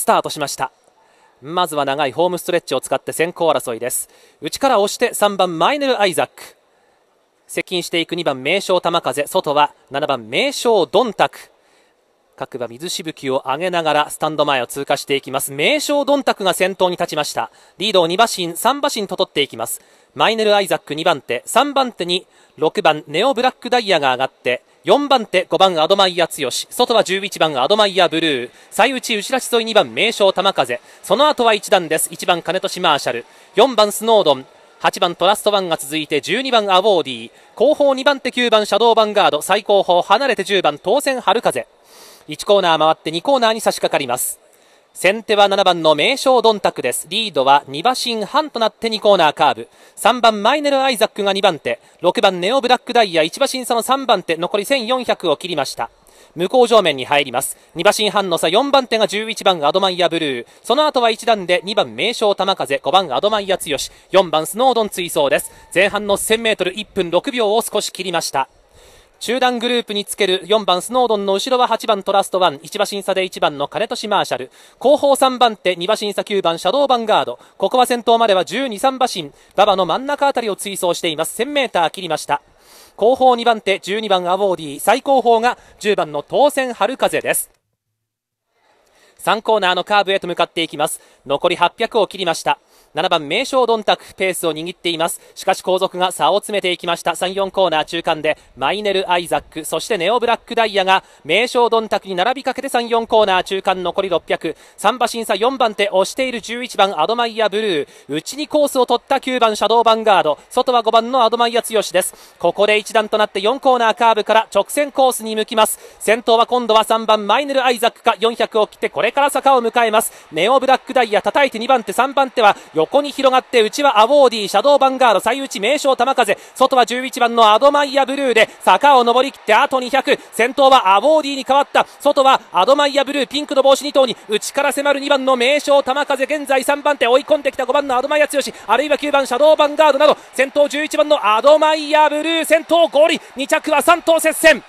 スタートしましたまずは長いホームストレッチを使って先行争いです内から押して3番マイネル・アイザック接近していく2番名将玉風外は7番名将ドンタク各馬水しぶきを上げながらスタンド前を通過していきます名将ドンタクが先頭に立ちましたリードを2馬身3馬身と取っていきますマイネル・アイザック2番手3番手に6番ネオブラックダイヤが上がって4番手5番アドマイヤ剛外は11番アドマイヤブルー最内内らし沿い2番名将玉風その後は1段です1番金俊マーシャル4番スノードン8番トラストワンが続いて12番アウォーディ後方2番手9番シャドーバンガード最後方離れて10番当選春風1コーナー回って2コーナーに差し掛かります先手は7番の名称ドンタクです。リードは2馬身半となって2コーナーカーブ。3番マイネル・アイザックが2番手。6番ネオ・ブラックダイヤ1馬身差の3番手。残り1400を切りました。向こう上面に入ります。2馬身半の差4番手が11番アドマイヤブルー。その後は1段で2番名称玉風、5番アドマイヤ剛、4番スノードン追走です。前半の1000メートル1分6秒を少し切りました。中団グループにつける4番スノードンの後ろは8番トラストワン1馬審査で1番の金年。マーシャル後方3番手2馬審査9番シャドーバンガードここは先頭までは12、3馬身馬場の真ん中あたりを追走しています1 0 0 0ー切りました後方2番手12番アウォーディ最後方が10番の当選春風です3コーナーのカーブへと向かっていきます残り800を切りました7番名勝どんたくペースを握っていますしかし後続が差を詰めていきました3、4コーナー中間でマイネル・アイザックそしてネオブラックダイヤが名称どんたくに並びかけて3、4コーナー中間残り600 3馬審査4番手押している11番アドマイヤ・ブルー内にコースを取った9番シャドーバンガード外は5番のアドマイヤ・シですここで一段となって4コーナーカーブから直線コースに向きます先頭は今度は3番マイネル・アイザックか400を切ってこれれから坂を迎えますネオブラックダイヤ叩いて2番手3番手は横に広がって内はアウォーディシャドーバンガード最内名称玉風外は11番のアドマイヤブルーで坂を上りきってあと200先頭はアウォーディに変わった外はアドマイヤブルーピンクの帽子2頭に内から迫る2番の名将玉風現在3番手追い込んできた5番のアドマイヤ剛あるいは9番シャドーバンガードなど先頭11番のアドマイヤブルー先頭合理2着は3頭接戦